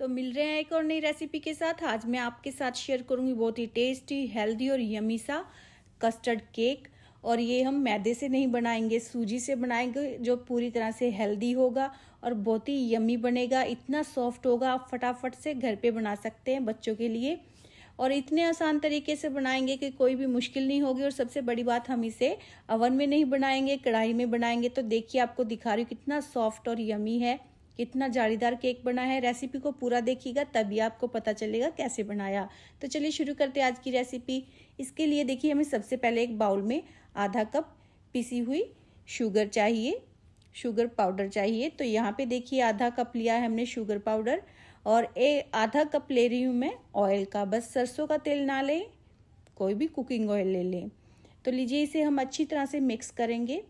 तो मिल रहे हैं एक और नई रेसिपी के साथ आज मैं आपके साथ शेयर करूंगी बहुत ही टेस्टी हेल्दी और यमी सा कस्टर्ड केक और ये हम मैदे से नहीं बनाएंगे सूजी से बनाएंगे जो पूरी तरह से हेल्दी होगा और बहुत ही यमी बनेगा इतना सॉफ्ट होगा आप फटाफट से घर पे बना सकते हैं बच्चों के लिए और इतने आसान तरीके से बनाएंगे कि कोई भी मुश्किल नहीं होगी और सबसे बड़ी बात हम इसे अवन में नहीं बनाएंगे कढ़ाई में बनाएंगे तो देखिए आपको दिखा रही हूँ कितना सॉफ्ट और यमी है कितना जालीदार केक बना है रेसिपी को पूरा देखिएगा तभी आपको पता चलेगा कैसे बनाया तो चलिए शुरू करते हैं आज की रेसिपी इसके लिए देखिए हमें सबसे पहले एक बाउल में आधा कप पिसी हुई शुगर चाहिए शुगर पाउडर चाहिए तो यहाँ पे देखिए आधा कप लिया है हमने शुगर पाउडर और ए आधा कप ले रही हूँ मैं ऑयल का बस सरसों का तेल ना लें कोई भी कुकिंग ऑयल ले लें तो लीजिए इसे हम अच्छी तरह से मिक्स करेंगे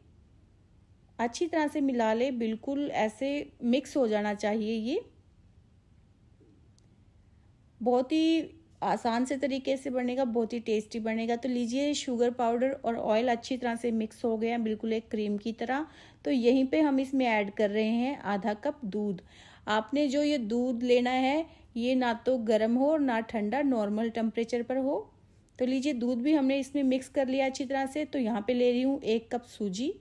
अच्छी तरह से मिला ले बिल्कुल ऐसे मिक्स हो जाना चाहिए ये बहुत ही आसान से तरीके से बनेगा बहुत ही टेस्टी बनेगा तो लीजिए शुगर पाउडर और ऑयल अच्छी तरह से मिक्स हो गया बिल्कुल एक क्रीम की तरह तो यहीं पे हम इसमें ऐड कर रहे हैं आधा कप दूध आपने जो ये दूध लेना है ये ना तो गर्म हो और ना ठंडा नॉर्मल टेम्परेचर पर हो तो लीजिए दूध भी हमने इसमें मिक्स कर लिया अच्छी तरह से तो यहाँ पर ले रही हूँ एक कप सूजी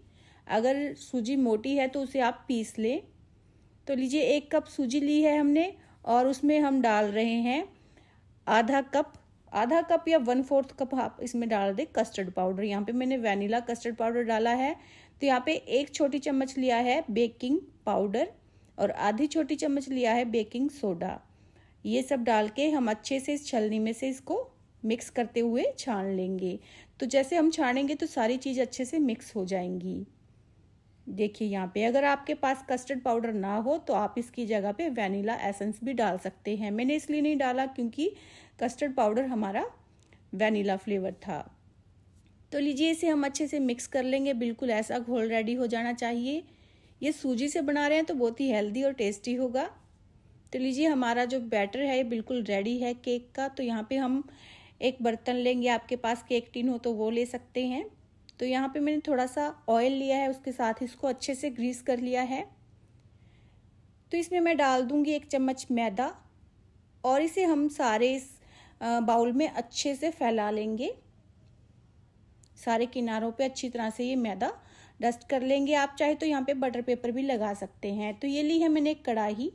अगर सूजी मोटी है तो उसे आप पीस लें तो लीजिए एक कप सूजी ली है हमने और उसमें हम डाल रहे हैं आधा कप आधा कप या वन फोर्थ कप आप इसमें डाल दें कस्टर्ड पाउडर यहाँ पे मैंने वैनिला कस्टर्ड पाउडर डाला है तो यहाँ पे एक छोटी चम्मच लिया है बेकिंग पाउडर और आधी छोटी चम्मच लिया है बेकिंग सोडा ये सब डाल के हम अच्छे से इस छलनी में से इसको मिक्स करते हुए छान लेंगे तो जैसे हम छानेंगे तो सारी चीज़ अच्छे से मिक्स हो जाएंगी देखिए यहाँ पे अगर आपके पास कस्टर्ड पाउडर ना हो तो आप इसकी जगह पे वैनिला एसेंस भी डाल सकते हैं मैंने इसलिए नहीं डाला क्योंकि कस्टर्ड पाउडर हमारा वैनिला फ्लेवर था तो लीजिए इसे हम अच्छे से मिक्स कर लेंगे बिल्कुल ऐसा घोल रेडी हो जाना चाहिए ये सूजी से बना रहे हैं तो बहुत ही हेल्दी और टेस्टी होगा तो लीजिए हमारा जो बैटर है ये बिल्कुल रेडी है केक का तो यहाँ पे हम एक बर्तन लेंगे आपके पास केक टिन हो तो वो ले सकते हैं तो यहाँ पे मैंने थोड़ा सा ऑयल लिया है उसके साथ इसको अच्छे से ग्रीस कर लिया है तो इसमें मैं डाल दूंगी एक चम्मच मैदा और इसे हम सारे इस बाउल में अच्छे से फैला लेंगे सारे किनारों पे अच्छी तरह से ये मैदा डस्ट कर लेंगे आप चाहे तो यहाँ पे बटर पेपर भी लगा सकते हैं तो ये ली है मैंने एक कढ़ाही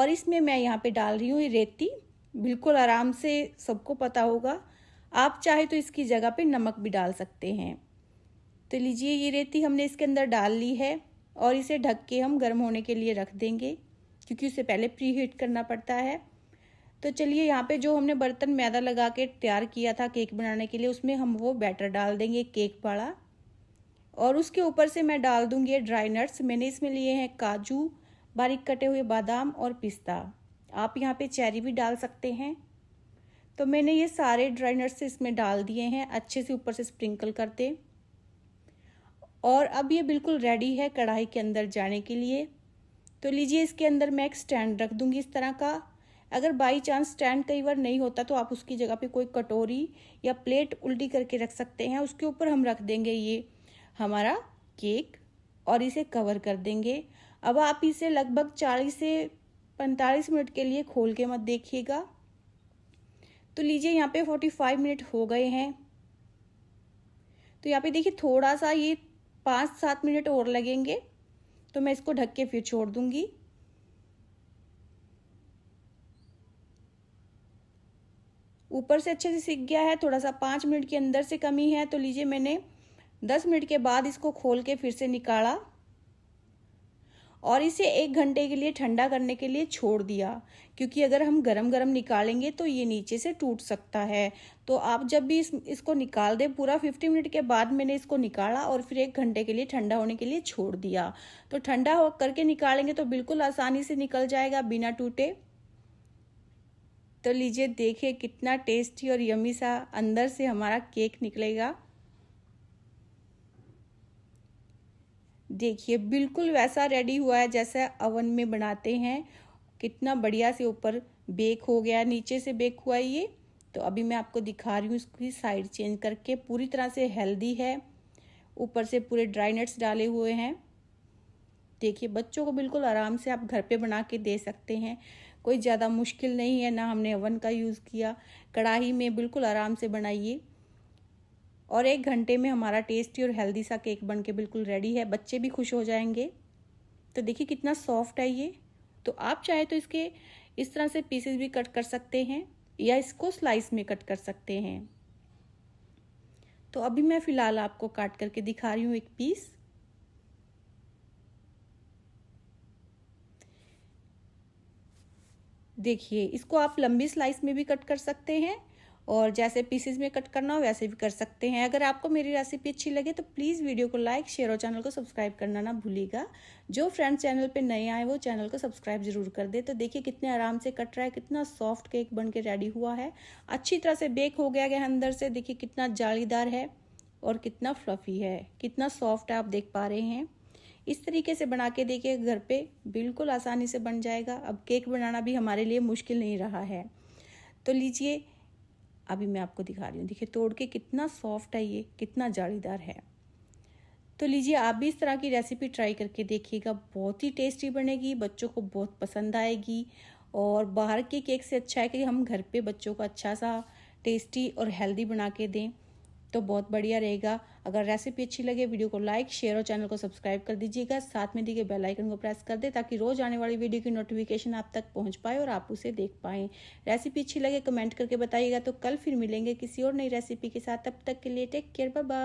और इसमें मैं यहाँ पे डाल रही हूँ रेती बिल्कुल आराम से सबको पता होगा आप चाहे तो इसकी जगह पे नमक भी डाल सकते हैं तो लीजिए ये रेती हमने इसके अंदर डाल ली है और इसे ढक के हम गर्म होने के लिए रख देंगे क्योंकि उसे पहले प्री हीट करना पड़ता है तो चलिए यहाँ पे जो हमने बर्तन मैदा लगा के तैयार किया था केक बनाने के लिए उसमें हम वो बैटर डाल देंगे केक वाला और उसके ऊपर से मैं डाल दूँगी ये ड्राई नट्स मैंने इसमें लिए हैं काजू बारीक कटे हुए बादाम और पिस्ता आप यहाँ पे चेरी भी डाल सकते हैं तो मैंने ये सारे ड्राई नट्स इसमें डाल दिए हैं अच्छे से ऊपर से स्प्रिंकल करते और अब ये बिल्कुल रेडी है कढ़ाई के अंदर जाने के लिए तो लीजिए इसके अंदर मैं एक स्टैंड रख दूंगी इस तरह का अगर बाई चांस स्टैंड कई बार नहीं होता तो आप उसकी जगह पे कोई कटोरी या प्लेट उल्टी करके रख सकते हैं उसके ऊपर हम रख देंगे ये हमारा केक और इसे कवर कर देंगे अब आप इसे लगभग 40 से 45 मिनट के लिए खोल के मत देखिएगा तो लीजिए यहाँ पे 45 मिनट हो गए हैं तो यहाँ पे देखिए थोड़ा सा ये पाँच सात मिनट और लगेंगे तो मैं इसको ढक के फिर छोड़ दूंगी ऊपर से अच्छे से सीख गया है थोड़ा सा पाँच मिनट के अंदर से कमी है तो लीजिए मैंने दस मिनट के बाद इसको खोल के फिर से निकाला और इसे एक घंटे के लिए ठंडा करने के लिए छोड़ दिया क्योंकि अगर हम गरम गरम निकालेंगे तो ये नीचे से टूट सकता है तो आप जब भी इस, इसको निकाल दें पूरा 50 मिनट के बाद मैंने इसको निकाला और फिर एक घंटे के लिए ठंडा होने के लिए छोड़ दिया तो ठंडा करके निकालेंगे तो बिल्कुल आसानी से निकल जाएगा बिना टूटे तो लीजिए देखिए कितना टेस्टी और यमी सा अंदर से हमारा केक निकलेगा देखिए बिल्कुल वैसा रेडी हुआ है जैसा अवन में बनाते हैं कितना बढ़िया से ऊपर बेक हो गया नीचे से बेक हुआ ये तो अभी मैं आपको दिखा रही हूँ इसकी साइड चेंज करके पूरी तरह से हेल्दी है ऊपर से पूरे ड्राई नट्स डाले हुए हैं देखिए बच्चों को बिल्कुल आराम से आप घर पे बना के दे सकते हैं कोई ज़्यादा मुश्किल नहीं है ना हमने ओवन का यूज़ किया कढ़ाई में बिल्कुल आराम से बनाइए और एक घंटे में हमारा टेस्टी और हेल्दी सा केक बन के बिल्कुल रेडी है बच्चे भी खुश हो जाएंगे तो देखिए कितना सॉफ्ट है ये तो आप चाहे तो इसके इस तरह से पीसेस भी कट कर सकते हैं या इसको स्लाइस में कट कर सकते हैं तो अभी मैं फ़िलहाल आपको काट करके दिखा रही हूँ एक पीस देखिए इसको आप लंबी स्लाइस में भी कट कर सकते हैं और जैसे पीसेस में कट करना हो वैसे भी कर सकते हैं अगर आपको मेरी रेसिपी अच्छी लगे तो प्लीज़ वीडियो को लाइक शेयर और चैनल को सब्सक्राइब करना ना भूलिएगा जो फ्रेंड्स चैनल पे नए आए वो चैनल को सब्सक्राइब जरूर कर दे तो देखिए कितने आराम से कट रहा है कितना सॉफ्ट केक बन के रेडी हुआ है अच्छी तरह से बेक हो गया है अंदर से देखिए कितना जालीदार है और कितना फ्लफी है कितना सॉफ्ट है आप देख पा रहे हैं इस तरीके से बना के देखिए घर पर बिल्कुल आसानी से बन जाएगा अब केक बनाना भी हमारे लिए मुश्किल नहीं रहा है तो लीजिए अभी मैं आपको दिखा रही हूँ देखिए तोड़ के कितना सॉफ्ट है ये कितना जालीदार है तो लीजिए आप भी इस तरह की रेसिपी ट्राई करके देखिएगा बहुत ही टेस्टी बनेगी बच्चों को बहुत पसंद आएगी और बाहर के केक से अच्छा है कि हम घर पे बच्चों को अच्छा सा टेस्टी और हेल्दी बना के दें तो बहुत बढ़िया रहेगा अगर रेसिपी अच्छी लगे वीडियो को लाइक शेयर और चैनल को सब्सक्राइब कर दीजिएगा साथ में दिए गए बेलाइकन को प्रेस कर दे ताकि रोज आने वाली वीडियो की नोटिफिकेशन आप तक पहुँच पाए और आप उसे देख पाए रेसिपी अच्छी लगे कमेंट करके बताइएगा तो कल फिर मिलेंगे किसी और नई रेसिपी के साथ तब तक के लिए टेक केयर बाय